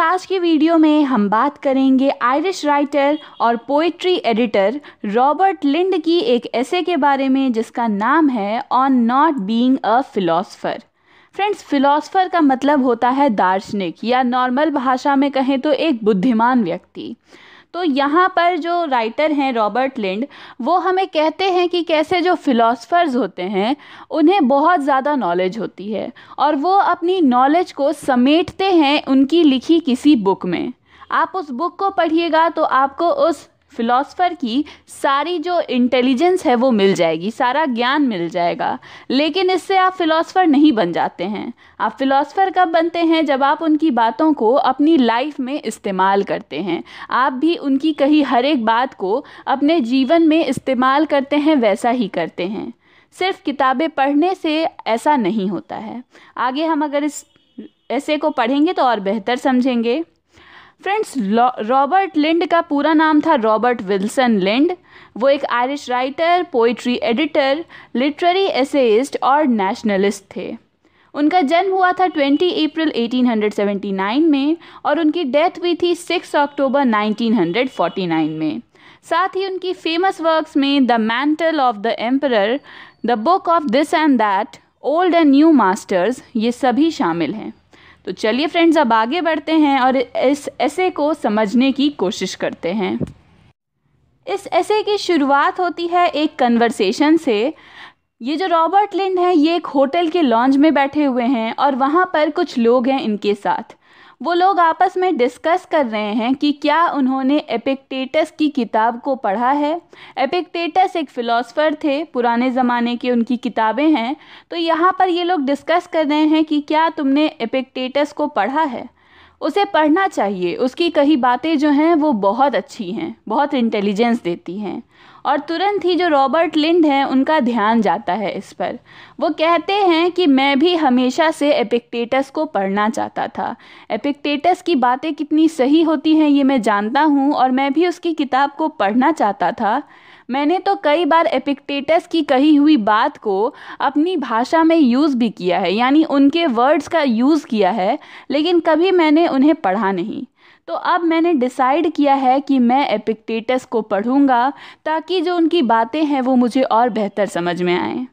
आज की वीडियो में हम बात करेंगे आयरिश राइटर और पोइट्री एडिटर रॉबर्ट लिंड की एक ऐसे के बारे में जिसका नाम है on not being a philosopher friends philosopher का मतलब होता है दार्शनिक या नॉर्मल भाषा में कहें तो एक बुद्धिमान व्यक्ति तो यहाँ पर जो राइटर हैं रॉबर्ट लिंड वो हमें कहते हैं कि कैसे जो फ़िलासफ़र्स होते हैं उन्हें बहुत ज़्यादा नॉलेज होती है और वो अपनी नॉलेज को समेटते हैं उनकी लिखी किसी बुक में आप उस बुक को पढ़िएगा तो आपको उस फिलोसफर की सारी जो इंटेलिजेंस है वो मिल जाएगी सारा ज्ञान मिल जाएगा लेकिन इससे आप फिलोसफर नहीं बन जाते हैं आप फिलोसफर कब बनते हैं जब आप उनकी बातों को अपनी लाइफ में इस्तेमाल करते हैं आप भी उनकी कही हर एक बात को अपने जीवन में इस्तेमाल करते हैं वैसा ही करते हैं सिर्फ किताबें पढ़ने से ऐसा नहीं होता है आगे हम अगर इस ऐसे को पढ़ेंगे तो और बेहतर समझेंगे फ्रेंड्स रॉबर्ट लिंड का पूरा नाम था रॉबर्ट विल्सन लिंड वो एक Irish writer poetry editor literary essayist और नेशनलिस्ट थे उनका जन्म हुआ था 20 अप्रैल 1879 में और उनकी डेथ हुई थी 6 अक्टूबर 1949 में साथ ही उनकी फेमस वर्क्स में the mantle of the emperor the book of this and that old and new masters ये सभी शामिल हैं तो चलिए फ्रेंड्स अब आगे बढ़ते हैं और इस ऐसे को समझने की कोशिश करते हैं इस ऐसे की शुरुआत होती है एक कन्वर्सेशन से ये जो रॉबर्ट लिंड हैं ये एक होटल के लॉन्ज में बैठे हुए हैं और वहाँ पर कुछ लोग हैं इनके साथ वो लोग आपस में डिस्कस कर रहे हैं कि क्या उन्होंने एपिक्टेटस की किताब को पढ़ा है एपिक्टेटस एक फ़िलासफ़र थे पुराने ज़माने की उनकी किताबें हैं तो यहाँ पर ये लोग डिस्कस कर रहे हैं कि क्या तुमने एपिक्टेटस को पढ़ा है उसे पढ़ना चाहिए उसकी कही बातें जो हैं वो बहुत अच्छी हैं बहुत इंटेलिजेंस देती हैं और तुरंत ही जो रॉबर्ट लिंड हैं उनका ध्यान जाता है इस पर वो कहते हैं कि मैं भी हमेशा से एपिक्टेटस को पढ़ना चाहता था एपिक्टेटस की बातें कितनी सही होती हैं ये मैं जानता हूँ और मैं भी उसकी किताब को पढ़ना चाहता था मैंने तो कई बार एपिक्टेटस की कही हुई बात को अपनी भाषा में यूज़ भी किया है यानी उनके वर्ड्स का यूज़ किया है लेकिन कभी मैंने उन्हें पढ़ा नहीं तो अब मैंने डिसाइड किया है कि मैं एपिक्टेटस को पढ़ूँगा ताकि जो उनकी बातें हैं वो मुझे और बेहतर समझ में आएँ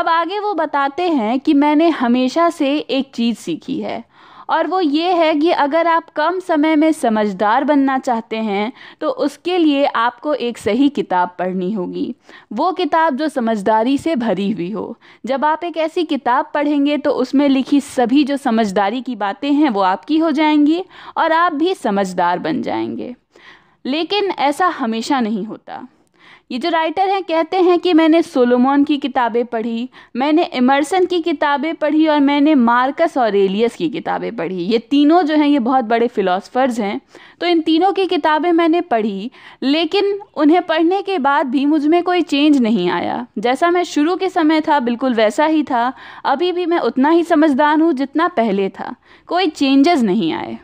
अब आगे वो बताते हैं कि मैंने हमेशा से एक चीज़ सीखी है और वो ये है कि अगर आप कम समय में समझदार बनना चाहते हैं तो उसके लिए आपको एक सही किताब पढ़नी होगी वो किताब जो समझदारी से भरी हुई हो जब आप एक ऐसी किताब पढ़ेंगे तो उसमें लिखी सभी जो समझदारी की बातें हैं वो आपकी हो जाएंगी और आप भी समझदार बन जाएंगे लेकिन ऐसा हमेशा नहीं होता ये जो राइटर हैं कहते हैं कि मैंने सोलोमोन की किताबें पढ़ी मैंने इमर्सन की किताबें पढ़ी और मैंने मार्कस और एलियस की किताबें पढ़ी ये तीनों जो हैं ये बहुत बड़े फ़िलासफ़र्स हैं तो इन तीनों की किताबें मैंने पढ़ी लेकिन उन्हें पढ़ने के बाद भी मुझ में कोई चेंज नहीं आया जैसा मैं शुरू के समय था बिल्कुल वैसा ही था अभी भी मैं उतना ही समझदार हूँ जितना पहले था कोई चेंजेस नहीं आए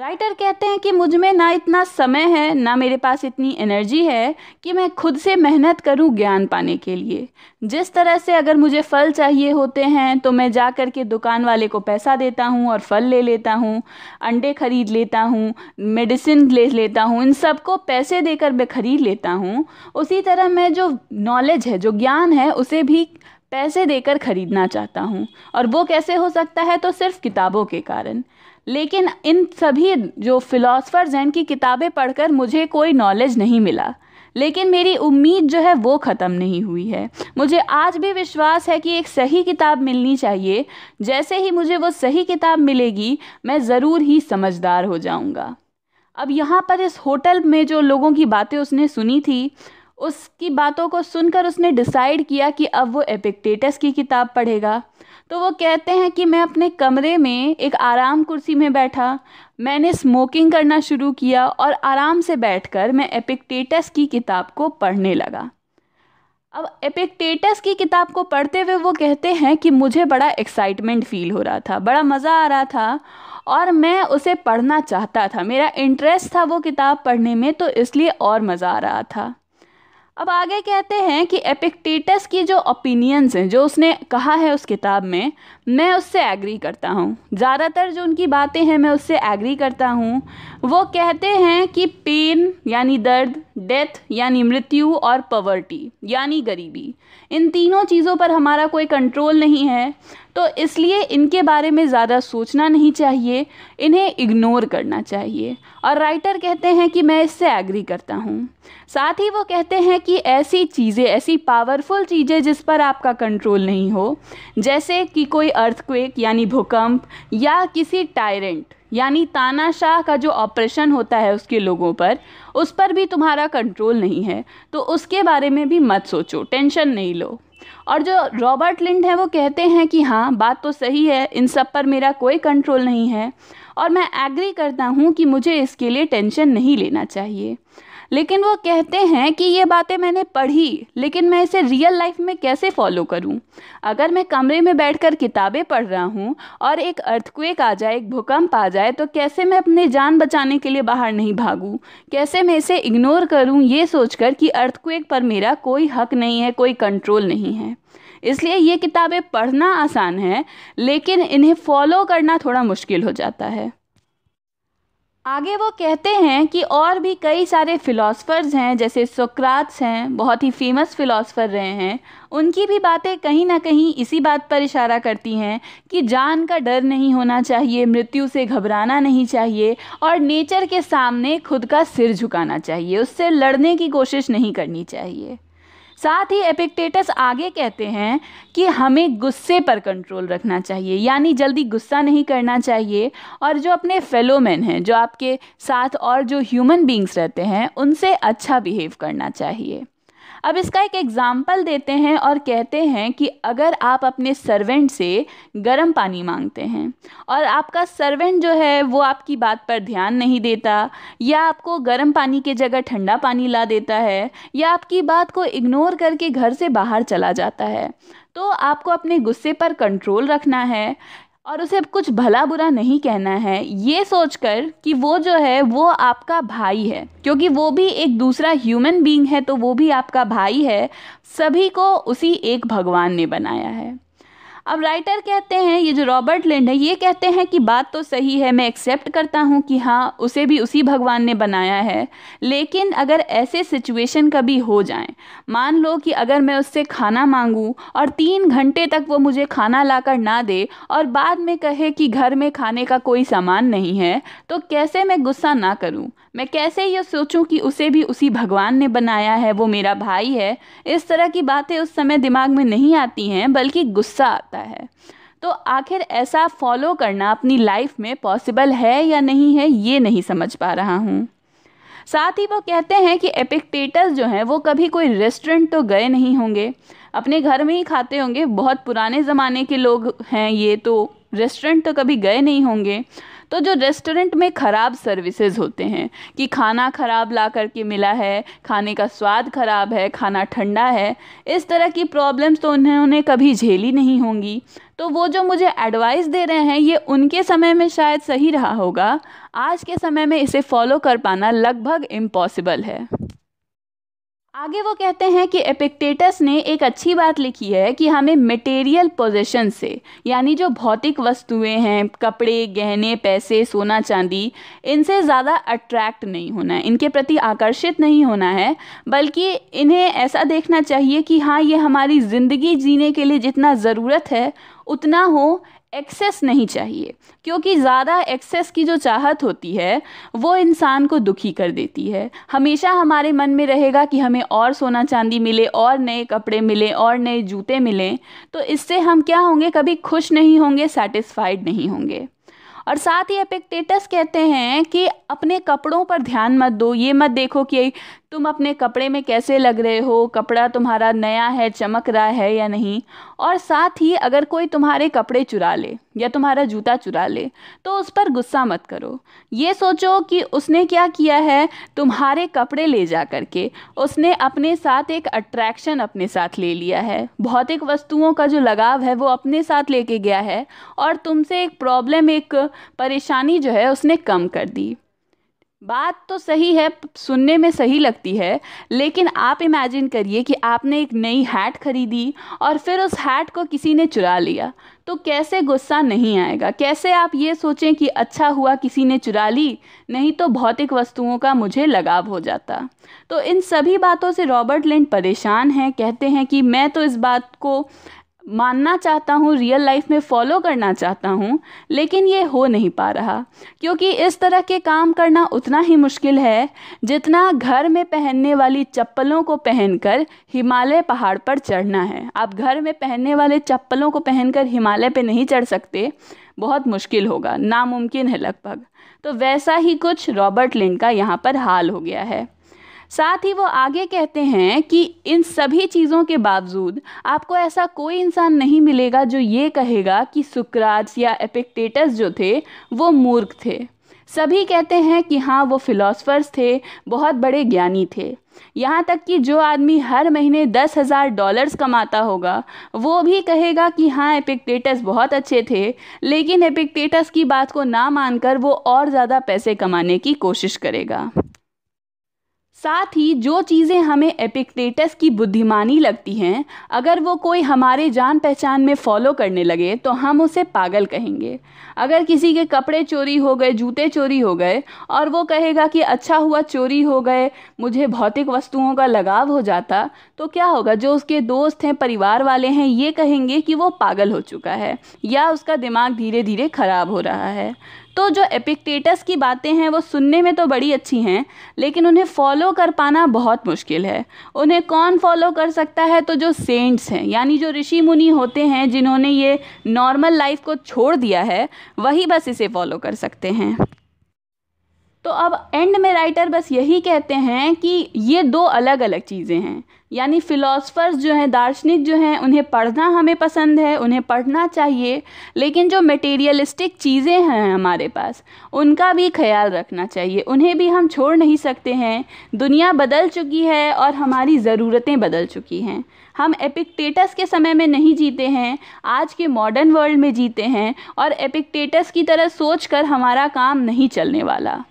राइटर कहते हैं कि मुझ में ना इतना समय है ना मेरे पास इतनी एनर्जी है कि मैं खुद से मेहनत करूं ज्ञान पाने के लिए जिस तरह से अगर मुझे फल चाहिए होते हैं तो मैं जा कर के दुकान वाले को पैसा देता हूं और फल ले लेता हूं अंडे खरीद लेता हूं मेडिसिन ले लेता हूं इन सब को पैसे देकर मैं खरीद लेता हूं उसी तरह मैं जो नॉलेज है जो ज्ञान है उसे भी पैसे देकर खरीदना चाहता हूँ और वो कैसे हो सकता है तो सिर्फ किताबों के कारण लेकिन इन सभी जो फिलोसफर्स हैं इनकी किताबें पढ़कर मुझे कोई नॉलेज नहीं मिला लेकिन मेरी उम्मीद जो है वो ख़त्म नहीं हुई है मुझे आज भी विश्वास है कि एक सही किताब मिलनी चाहिए जैसे ही मुझे वो सही किताब मिलेगी मैं ज़रूर ही समझदार हो जाऊँगा अब यहाँ पर इस होटल में जो लोगों की बातें उसने सुनी थी उसकी बातों को सुनकर उसने डिसाइड किया कि अब वो एपिक्टेटस की किताब पढ़ेगा तो वो कहते हैं कि मैं अपने कमरे में एक आराम कुर्सी में बैठा मैंने स्मोकिंग करना शुरू किया और आराम से बैठकर मैं एपिक्टेटस की किताब को पढ़ने लगा अब एपिक्टेटस की किताब को पढ़ते हुए वो कहते हैं कि मुझे बड़ा एक्साइटमेंट फील हो रहा था बड़ा मज़ा आ रहा था और मैं उसे पढ़ना चाहता था मेरा इंटरेस्ट था वो किताब पढ़ने में तो इसलिए और मज़ा आ रहा था अब आगे कहते हैं कि एपिक्टेटस की जो ओपिनियंस हैं जो उसने कहा है उस किताब में मैं उससे एग्री करता हूँ ज़्यादातर जो उनकी बातें हैं मैं उससे एग्री करता हूँ वो कहते हैं कि पेन यानी दर्द डेथ यानी मृत्यु और पवर्टी यानी गरीबी इन तीनों चीज़ों पर हमारा कोई कंट्रोल नहीं है तो इसलिए इनके बारे में ज़्यादा सोचना नहीं चाहिए इन्हें इग्नोर करना चाहिए और राइटर कहते हैं कि मैं इससे एग्री करता हूँ साथ ही वो कहते हैं कि ऐसी चीज़ें ऐसी पावरफुल चीज़ें जिस पर आपका कंट्रोल नहीं हो जैसे कि कोई अर्थक्वेक यानी भूकंप या किसी टायरेंट यानी तानाशाह का जो ऑपरेशन होता है उसके लोगों पर उस पर भी तुम्हारा कंट्रोल नहीं है तो उसके बारे में भी मत सोचो टेंशन नहीं लो और जो रॉबर्ट लिंड है वो कहते हैं कि हाँ बात तो सही है इन सब पर मेरा कोई कंट्रोल नहीं है और मैं एग्री करता हूँ कि मुझे इसके लिए टेंशन नहीं लेना चाहिए लेकिन वो कहते हैं कि ये बातें मैंने पढ़ी लेकिन मैं इसे रियल लाइफ में कैसे फॉलो करूं? अगर मैं कमरे में बैठकर किताबें पढ़ रहा हूं और एक अर्थक्वेक आ जाए एक भूकंप आ जाए तो कैसे मैं अपनी जान बचाने के लिए बाहर नहीं भागूं? कैसे मैं इसे इग्नोर करूं ये सोचकर कि अर्थक्वेक पर मेरा कोई हक नहीं है कोई कंट्रोल नहीं है इसलिए ये किताबें पढ़ना आसान है लेकिन इन्हें फॉलो करना थोड़ा मुश्किल हो जाता है आगे वो कहते हैं कि और भी कई सारे फ़िलासफ़र्स हैं जैसे सोक्रात्स हैं बहुत ही फेमस फ़िलासफ़र रहे हैं उनकी भी बातें कहीं ना कहीं इसी बात पर इशारा करती हैं कि जान का डर नहीं होना चाहिए मृत्यु से घबराना नहीं चाहिए और नेचर के सामने खुद का सिर झुकाना चाहिए उससे लड़ने की कोशिश नहीं करनी चाहिए साथ ही एपिक्टेटस आगे कहते हैं कि हमें गुस्से पर कंट्रोल रखना चाहिए यानी जल्दी गुस्सा नहीं करना चाहिए और जो अपने फेलोमैन हैं जो आपके साथ और जो ह्यूमन बींग्स रहते हैं उनसे अच्छा बिहेव करना चाहिए अब इसका एक एग्ज़ाम्पल देते हैं और कहते हैं कि अगर आप अपने सर्वेंट से गर्म पानी मांगते हैं और आपका सर्वेंट जो है वो आपकी बात पर ध्यान नहीं देता या आपको गर्म पानी के जगह ठंडा पानी ला देता है या आपकी बात को इग्नोर करके घर से बाहर चला जाता है तो आपको अपने गुस्से पर कंट्रोल रखना है और उसे अब कुछ भला बुरा नहीं कहना है ये सोचकर कि वो जो है वो आपका भाई है क्योंकि वो भी एक दूसरा ह्यूमन बीइंग है तो वो भी आपका भाई है सभी को उसी एक भगवान ने बनाया है अब राइटर कहते हैं ये जो रॉबर्ट लिंड है ये कहते हैं कि बात तो सही है मैं एक्सेप्ट करता हूँ कि हाँ उसे भी उसी भगवान ने बनाया है लेकिन अगर ऐसे सिचुएशन कभी हो जाए मान लो कि अगर मैं उससे खाना मांगूँ और तीन घंटे तक वो मुझे खाना लाकर ना दे और बाद में कहे कि घर में खाने का कोई सामान नहीं है तो कैसे मैं गुस्सा ना करूँ मैं कैसे ये सोचूं कि उसे भी उसी भगवान ने बनाया है वो मेरा भाई है इस तरह की बातें उस समय दिमाग में नहीं आती हैं बल्कि गुस्सा आता जाता है तो आखिर ऐसा फॉलो करना अपनी लाइफ में पॉसिबल है या नहीं है ये नहीं समझ पा रहा हूँ साथ ही वो कहते हैं कि एपिकटेटस जो हैं वो कभी कोई रेस्टोरेंट तो गए नहीं होंगे अपने घर में ही खाते होंगे बहुत पुराने ज़माने के लोग हैं ये तो रेस्टोरेंट तो कभी गए नहीं होंगे तो जो रेस्टोरेंट में ख़राब सर्विसेज होते हैं कि खाना ख़राब ला करके मिला है खाने का स्वाद ख़राब है खाना ठंडा है इस तरह की प्रॉब्लम्स तो उन्होंने कभी झेली नहीं होंगी तो वो जो मुझे एडवाइस दे रहे हैं ये उनके समय में शायद सही रहा होगा आज के समय में इसे फॉलो कर पाना लगभग इम्पॉसिबल है आगे वो कहते हैं कि एपिक्टेटस ने एक अच्छी बात लिखी है कि हमें मटेरियल पोजेशन से यानी जो भौतिक वस्तुएं हैं कपड़े गहने पैसे सोना चांदी इनसे ज़्यादा अट्रैक्ट नहीं होना है इनके प्रति आकर्षित नहीं होना है बल्कि इन्हें ऐसा देखना चाहिए कि हाँ ये हमारी ज़िंदगी जीने के लिए जितना ज़रूरत है उतना हो एक्सेस नहीं चाहिए क्योंकि ज़्यादा एक्सेस की जो चाहत होती है वो इंसान को दुखी कर देती है हमेशा हमारे मन में रहेगा कि हमें और सोना चांदी मिले और नए कपड़े मिले और नए जूते मिलें तो इससे हम क्या होंगे कभी खुश नहीं होंगे सेटिस्फाइड नहीं होंगे और साथ ही एपिक्टेटस कहते हैं कि अपने कपड़ों पर ध्यान मत दो ये मत देखो कि तुम अपने कपड़े में कैसे लग रहे हो कपड़ा तुम्हारा नया है चमक रहा है या नहीं और साथ ही अगर कोई तुम्हारे कपड़े चुरा ले या तुम्हारा जूता चुरा ले तो उस पर गुस्सा मत करो ये सोचो कि उसने क्या किया है तुम्हारे कपड़े ले जा करके उसने अपने साथ एक अट्रैक्शन अपने साथ ले लिया है भौतिक वस्तुओं का जो लगाव है वो अपने साथ लेके गया है और तुमसे एक प्रॉब्लम एक परेशानी जो है उसने कम कर दी बात तो सही है सुनने में सही लगती है लेकिन आप इमेजिन करिए कि आपने एक नई हैट खरीदी और फिर उस हैट को किसी ने चुरा लिया तो कैसे गुस्सा नहीं आएगा कैसे आप ये सोचें कि अच्छा हुआ किसी ने चुरा ली नहीं तो भौतिक वस्तुओं का मुझे लगाव हो जाता तो इन सभी बातों से रॉबर्ट लिंड परेशान हैं कहते हैं कि मैं तो इस बात को मानना चाहता हूँ रियल लाइफ में फॉलो करना चाहता हूँ लेकिन ये हो नहीं पा रहा क्योंकि इस तरह के काम करना उतना ही मुश्किल है जितना घर में पहनने वाली चप्पलों को पहनकर हिमालय पहाड़ पर चढ़ना है आप घर में पहनने वाले चप्पलों को पहनकर हिमालय पर नहीं चढ़ सकते बहुत मुश्किल होगा नामुमकिन है लगभग तो वैसा ही कुछ रॉबर्ट लिंक का यहाँ पर हाल हो गया है साथ ही वो आगे कहते हैं कि इन सभी चीज़ों के बावजूद आपको ऐसा कोई इंसान नहीं मिलेगा जो ये कहेगा कि सुक्राट्स या एपिक्टेटस जो थे वो मूर्ख थे सभी कहते हैं कि हाँ वो फिलोसफर्स थे बहुत बड़े ज्ञानी थे यहाँ तक कि जो आदमी हर महीने दस हज़ार डॉलर्स कमाता होगा वो भी कहेगा कि हाँ एपिक्टेटस बहुत अच्छे थे लेकिन एपिक्टेटस की बात को ना मानकर वो और ज़्यादा पैसे कमाने की कोशिश करेगा साथ ही जो चीज़ें हमें एपिक्टेटस की बुद्धिमानी लगती हैं अगर वो कोई हमारे जान पहचान में फॉलो करने लगे तो हम उसे पागल कहेंगे अगर किसी के कपड़े चोरी हो गए जूते चोरी हो गए और वो कहेगा कि अच्छा हुआ चोरी हो गए मुझे भौतिक वस्तुओं का लगाव हो जाता तो क्या होगा जो उसके दोस्त हैं परिवार वाले हैं ये कहेंगे कि वो पागल हो चुका है या उसका दिमाग धीरे धीरे ख़राब हो रहा है तो जो एपिक्टेटस की बातें हैं वो सुनने में तो बड़ी अच्छी हैं लेकिन उन्हें फॉलो कर पाना बहुत मुश्किल है उन्हें कौन फॉलो कर सकता है तो जो सेंट्स हैं यानी जो ऋषि मुनि होते हैं जिन्होंने ये नॉर्मल लाइफ को छोड़ दिया है वही बस इसे फॉलो कर सकते हैं तो अब एंड में राइटर बस यही कहते हैं कि ये दो अलग अलग चीज़ें हैं यानी फ़िलासफ़र्स जो हैं दार्शनिक जो हैं उन्हें पढ़ना हमें पसंद है उन्हें पढ़ना चाहिए लेकिन जो मटेरियलिस्टिक चीज़ें हैं हमारे पास उनका भी ख्याल रखना चाहिए उन्हें भी हम छोड़ नहीं सकते हैं दुनिया बदल चुकी है और हमारी ज़रूरतें बदल चुकी हैं हम एपिकटेटस के समय में नहीं जीते हैं आज के मॉडर्न वर्ल्ड में जीते हैं और एपिकटेटस की तरह सोच कर हमारा काम नहीं चलने वाला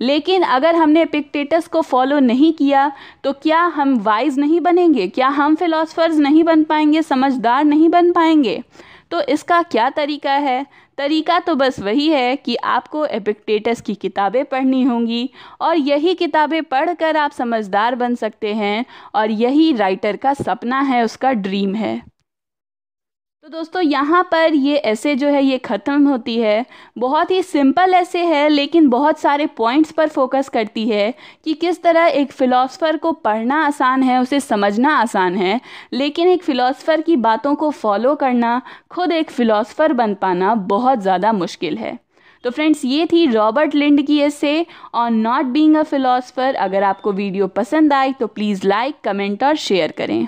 लेकिन अगर हमने पिक्टेटस को फॉलो नहीं किया तो क्या हम वाइज नहीं बनेंगे क्या हम फिलोसफर्स नहीं बन पाएंगे समझदार नहीं बन पाएंगे तो इसका क्या तरीका है तरीका तो बस वही है कि आपको एपिक्टेटस की किताबें पढ़नी होंगी और यही किताबें पढ़कर आप समझदार बन सकते हैं और यही राइटर का सपना है उसका ड्रीम है तो दोस्तों यहाँ पर ये ऐसे जो है ये ख़त्म होती है बहुत ही सिंपल ऐसे है लेकिन बहुत सारे पॉइंट्स पर फोकस करती है कि किस तरह एक फ़िलासफ़र को पढ़ना आसान है उसे समझना आसान है लेकिन एक फ़िलासफ़र की बातों को फॉलो करना खुद एक फ़िलासफ़र बन पाना बहुत ज़्यादा मुश्किल है तो फ्रेंड्स ये थी रॉबर्ट लिंड की essay on not being a philosopher अगर आपको वीडियो पसंद आई तो प्लीज़ लाइक कमेंट और शेयर करें